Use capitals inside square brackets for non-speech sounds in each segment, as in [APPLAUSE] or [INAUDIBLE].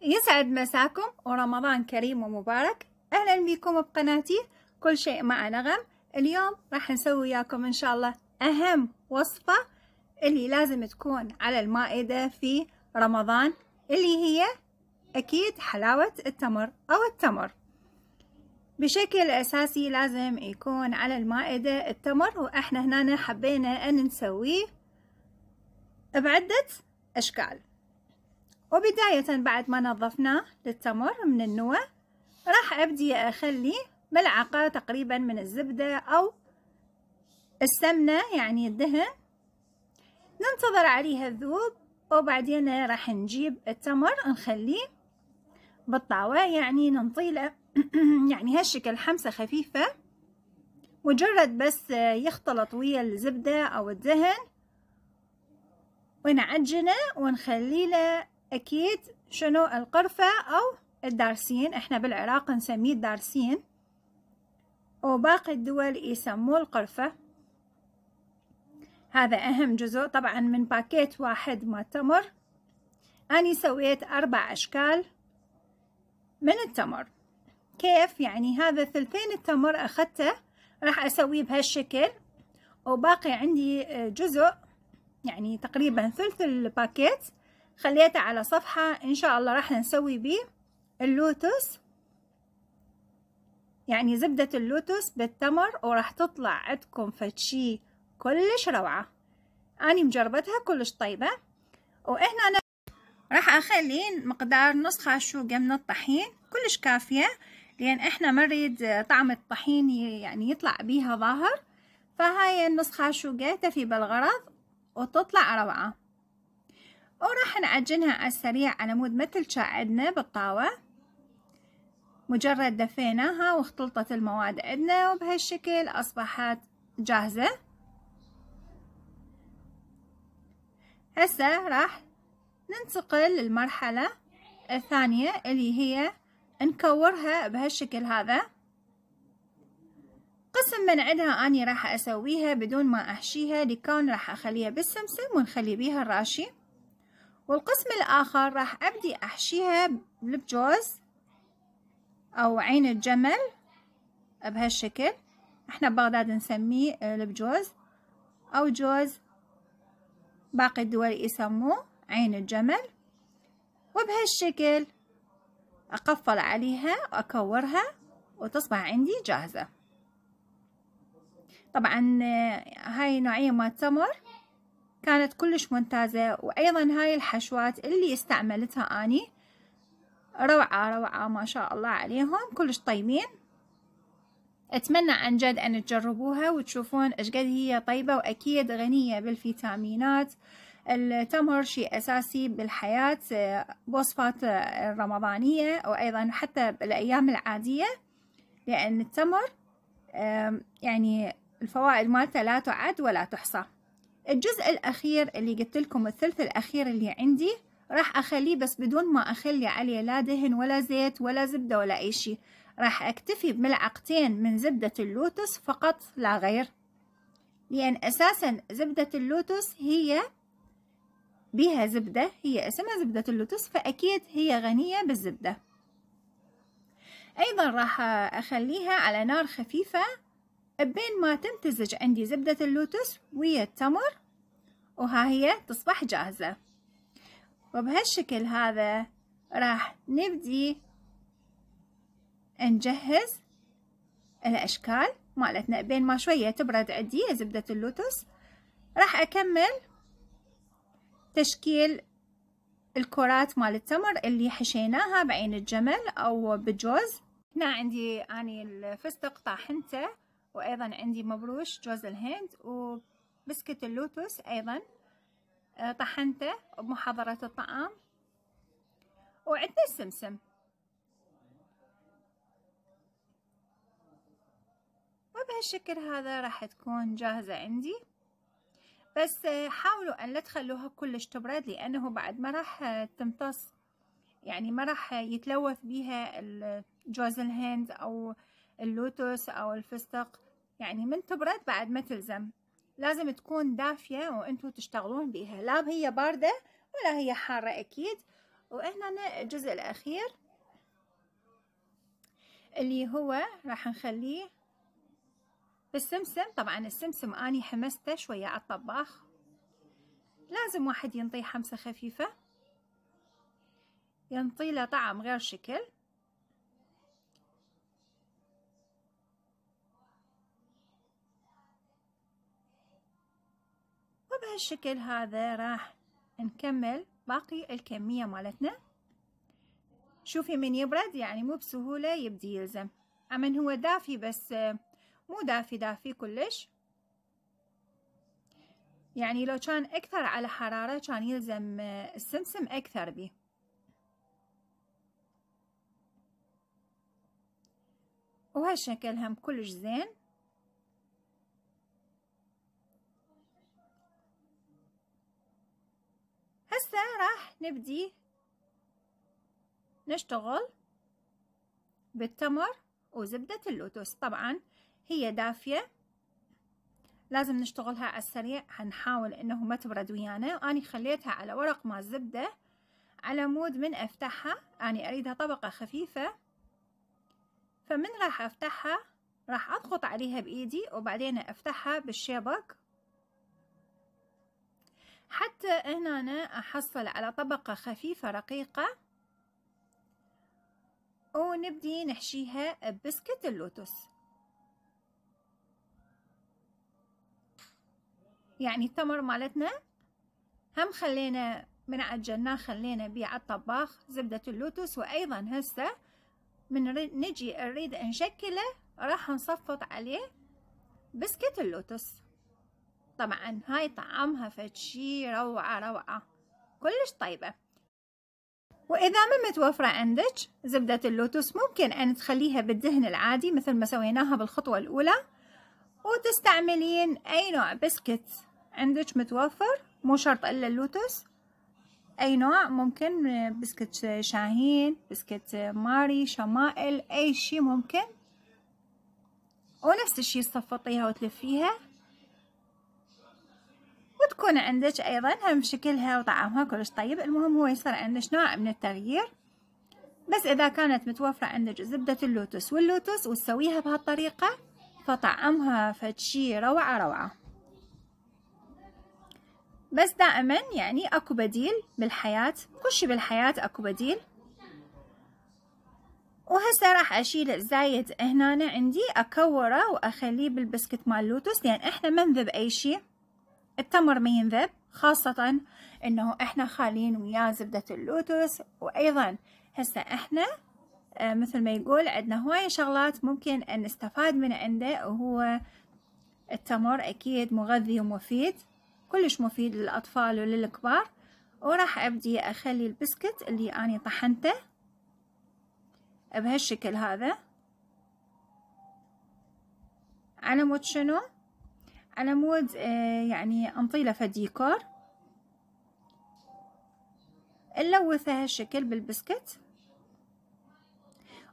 يسعد مساكم ورمضان كريم ومبارك أهلا بكم بقناتي كل شيء مع نغم اليوم راح نسوي وياكم إن شاء الله أهم وصفة اللي لازم تكون على المائدة في رمضان اللي هي أكيد حلاوة التمر أو التمر بشكل أساسي لازم يكون على المائدة التمر وإحنا هنا حبينا أن نسويه بعدة أشكال وبداية بعد ما نظفناه للتمر من النوى راح أبدي أخلي ملعقة تقريبا من الزبدة أو السمنة يعني الدهن ننتظر عليها الذوب وبعدين راح نجيب التمر نخليه بالطاوة يعني ننطيله [CLEARS THROAT] يعني هالشكل حمسة خفيفة مجرد بس يختلط ويا الزبدة أو الدهن ونعجنه ونخليه أكيد شنو القرفة أو الدارسين إحنا بالعراق نسميه الدارسين وباقي الدول يسموه القرفة هذا أهم جزء طبعا من باكيت واحد ما تمر أنا سويت أربع أشكال من التمر كيف يعني هذا ثلثين التمر أخذته راح أسويه بهالشكل وباقي عندي جزء يعني تقريبا ثلث الباكيت خليته على صفحة إن شاء الله راح نسوي بيه اللوتس يعني زبدة اللوتس بالتمر وراح تطلع عندكم فتشي كلش روعة أنا مجربتها كلش طيبة وإحنا أنا راح أخلي مقدار نص خاشوقة من الطحين كلش كافية لأن إحنا ما نريد طعم الطحين يعني يطلع بيها ظاهر فهاي النص خاشوقة تفي بالغرض وتطلع روعة وراح نعجنها على السريع على مود مثل شاعدنا بالطاوة مجرد دفيناها واختلطت المواد عندنا وبهالشكل أصبحت جاهزة هسه راح ننتقل للمرحلة الثانية اللي هي نكورها بهالشكل هذا قسم من عندها أني راح أسويها بدون ما أحشيها لكون راح أخليها بالسمسم ونخلي بيها الراشي والقسم الآخر راح أبدي أحشيها بالبجوز أو عين الجمل بهالشكل احنا ببغداد نسميه البجوز أو جوز باقي الدول يسموه عين الجمل وبهالشكل أقفل عليها وأكورها وتصبح عندي جاهزة طبعا آه، هاي نوعية ما تمر كانت كلش ممتازة وأيضا هاي الحشوات اللي استعملتها أني روعة روعة ما شاء الله عليهم كلش طيبين أتمنى عن جد أن تجربوها وتشوفون أشقد هي طيبة وأكيد غنية بالفيتامينات التمر شيء أساسي بالحياة بوصفات الرمضانية وأيضا حتى بالأيام العادية لأن التمر يعني الفوائد مالته لا تعد ولا تحصى الجزء الأخير اللي قلت لكم الثلث الأخير اللي عندي راح أخليه بس بدون ما أخلي عليه لا دهن ولا زيت ولا زبدة ولا أي شيء راح أكتفي بملعقتين من زبدة اللوتس فقط لا غير لأن أساسا زبدة اللوتس هي بها زبدة هي اسمها زبدة اللوتس فأكيد هي غنية بالزبدة أيضا راح أخليها على نار خفيفة بين ما تمتزج عندي زبدة اللوتس ويا التمر وها هي تصبح جاهزة وبهالشكل هذا راح نبدي نجهز الأشكال مالتنا بين ما شوية تبرد عندي زبدة اللوتس راح أكمل تشكيل الكرات مال التمر اللي حشيناها بعين الجمل أو بجوز هنا عندي أني الفستق طاحنته وأيضا عندي مبروش جوز الهند وبسكت اللوتس أيضا آه، طحنته بمحضرة الطعام وعندنا السمسم وبهالشكل هذا راح تكون جاهزة عندي بس آه، حاولوا أن لا تخلوها كلش تبرد لأنه بعد ما راح آه، تمتص يعني ما راح يتلوث بيها جوز الهند أو اللوتس أو الفستق يعني من تبرد بعد ما تلزم لازم تكون دافية وانتو تشتغلون بيها لا هي باردة ولا هي حارة أكيد وهنا الجزء الأخير اللي هو راح نخليه بالسمسم طبعا السمسم أني حمسته شوية على الطباخ لازم واحد ينطيه حمسة خفيفة ينطي له طعم غير شكل وبهالشكل هذا راح نكمل باقي الكمية مالتنا شوفي من يبرد يعني مو بسهولة يبدي يلزم أمن هو دافي بس آه، مو دافي دافي كلش يعني لو كان أكثر على حرارة كان يلزم آه، السمسم أكثر بيه وهالشكل هم كلش زين راح نبدي نشتغل بالتمر وزبدة اللوتس طبعا هي دافية لازم نشتغلها على السريع هنحاول انه ما تبرد ويانا انا خليتها على ورق مال زبدة على مود من افتحها اني اريدها طبقة خفيفة فمن راح افتحها راح اضغط عليها بايدي وبعدين افتحها بالشبك حتى هنا أحصل على طبقة خفيفة رقيقة ونبدي نحشيها بسكت اللوتس يعني التمر مالتنا هم خلينا من عجناه خلينا بيه على الطباخ زبدة اللوتس وأيضا هسه من نجي نريد نشكله راح نصفط عليه بسكت اللوتس طبعا هاي طعمها فتشي روعة روعة كلش طيبة وإذا ما متوفرة عندك زبدة اللوتس ممكن أن تخليها بالدهن العادي مثل ما سويناها بالخطوة الأولى وتستعملين أي نوع بسكت عندك متوفر مو شرط إلا اللوتس أي نوع ممكن بسكت شاهين بسكت ماري شمائل أي شي ممكن ونفس الشي تصفطيها وتلفيها وتكون عندك أيضا هم شكلها وطعمها كلش طيب المهم هو يصير عندك نوع من التغيير بس إذا كانت متوفرة عندك زبدة اللوتس واللوتس وتسويها بهالطريقة فطعمها فتشي روعة روعة بس دائما يعني اكو بديل بالحياة كل شي بالحياة اكو بديل وهسه راح اشيل الزايد هنا عندي اكوره واخليه بالبسكت مال لوتس لان يعني احنا ما نذب اي شي التمر ما ينذب خاصة انه احنا خالين وياه زبدة اللوتس وايضا هسه احنا آه، مثل ما يقول عندنا هواي شغلات ممكن ان نستفاد من عنده وهو التمر اكيد مغذي ومفيد كلش مفيد للاطفال وللكبار وراح ابدي اخلي البسكت اللي اني طحنته بهالشكل هذا على مود شنو على مود آه، يعني انطيله فديكور نلوثه هالشكل بالبسكت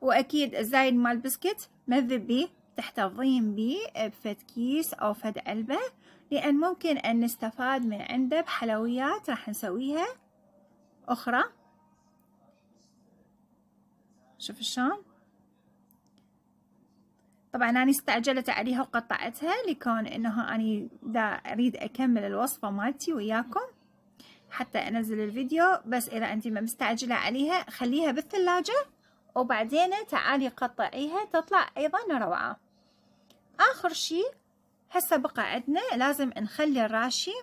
واكيد الزايد مال البسكت مذب بيه تحتفظين بيه آه، بفد كيس او فد علبة لان ممكن ان نستفاد من عنده بحلويات راح نسويها اخرى شوف شلون طبعا أنا استعجلت عليها وقطعتها لكون أنه أنا دا أريد أكمل الوصفة مالتي وياكم حتى أنزل الفيديو بس إذا أنت ما مستعجلة عليها خليها بالثلاجة وبعدين تعالي قطعيها تطلع أيضا روعة آخر شي هسه بقى عندنا لازم نخلي الراشي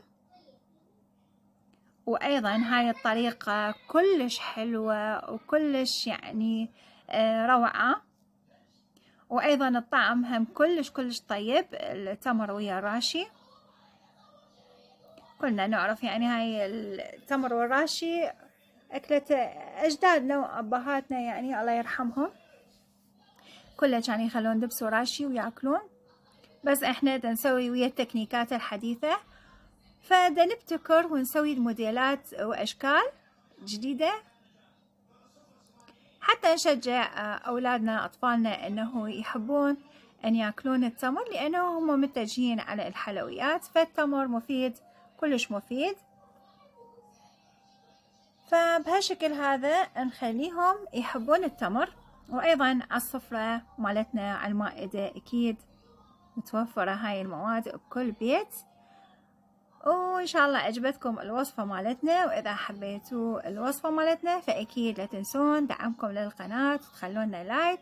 وأيضا هاي الطريقة كلش حلوة وكلش يعني آه، روعة وايضا الطعم هم كلش كلش طيب التمر ويا الراشي كلنا نعرف يعني هاي التمر والراشي أكلة أجدادنا وأبهاتنا يعني الله يرحمهم كله كانوا يعني يخلون دبس وراشي وياكلون بس احنا نسوي ويا التكنيكات الحديثة فدنبتكر ونسوي موديلات وأشكال جديدة حتى نشجع آه، أولادنا أطفالنا أنه يحبون أن يأكلون التمر لأنه هم متجهين على الحلويات فالتمر مفيد كلش مفيد فبهالشكل هذا نخليهم يحبون التمر وأيضا على السفرة مالتنا على المائدة أكيد متوفرة هاي المواد بكل بيت وان شاء الله عجبتكم الوصفة مالتنا واذا حبيتوا الوصفة مالتنا فاكيد لا تنسون دعمكم للقناة وتخلونا لايك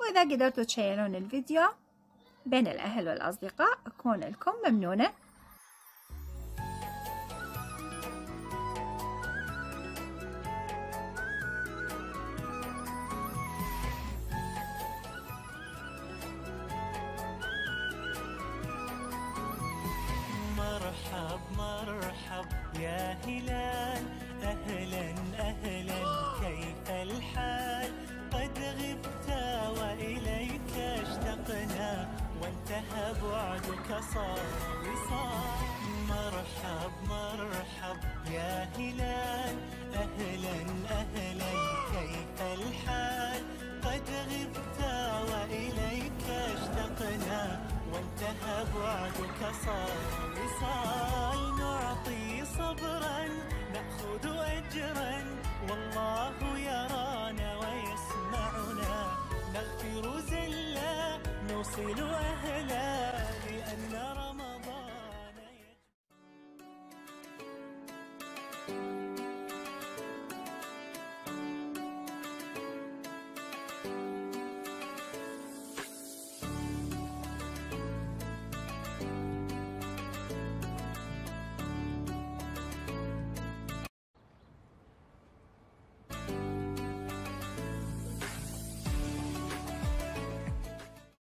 واذا قدرتوا تشيرون الفيديو بين الاهل والاصدقاء اكون لكم ممنونه بعدك صار وصال نعطي صبرا نأخذ أجرا والله يرانا ويسمعنا نغفر زلا نوصل أهلا لأن رمضان Thank you.